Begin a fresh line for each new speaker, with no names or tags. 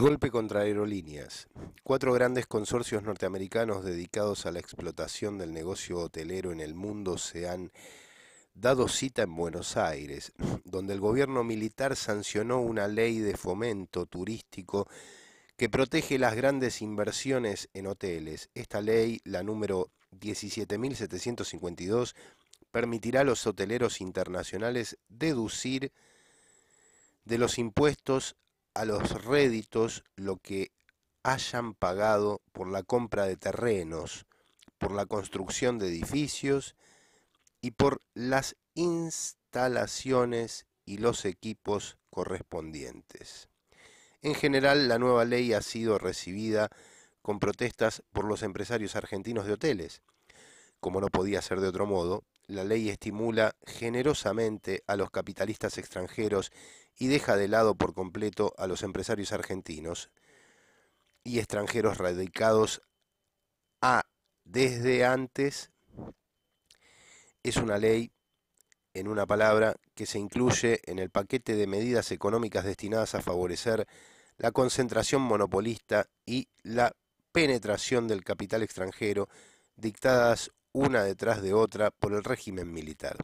Golpe contra aerolíneas. Cuatro grandes consorcios norteamericanos dedicados a la explotación del negocio hotelero en el mundo se han dado cita en Buenos Aires, donde el gobierno militar sancionó una ley de fomento turístico que protege las grandes inversiones en hoteles. Esta ley, la número 17.752, permitirá a los hoteleros internacionales deducir de los impuestos a los réditos lo que hayan pagado por la compra de terrenos, por la construcción de edificios y por las instalaciones y los equipos correspondientes. En general, la nueva ley ha sido recibida con protestas por los empresarios argentinos de hoteles, como no podía ser de otro modo, la ley estimula generosamente a los capitalistas extranjeros y deja de lado por completo a los empresarios argentinos y extranjeros radicados a desde antes. Es una ley, en una palabra, que se incluye en el paquete de medidas económicas destinadas a favorecer la concentración monopolista y la penetración del capital extranjero dictadas una detrás de otra por el régimen militar.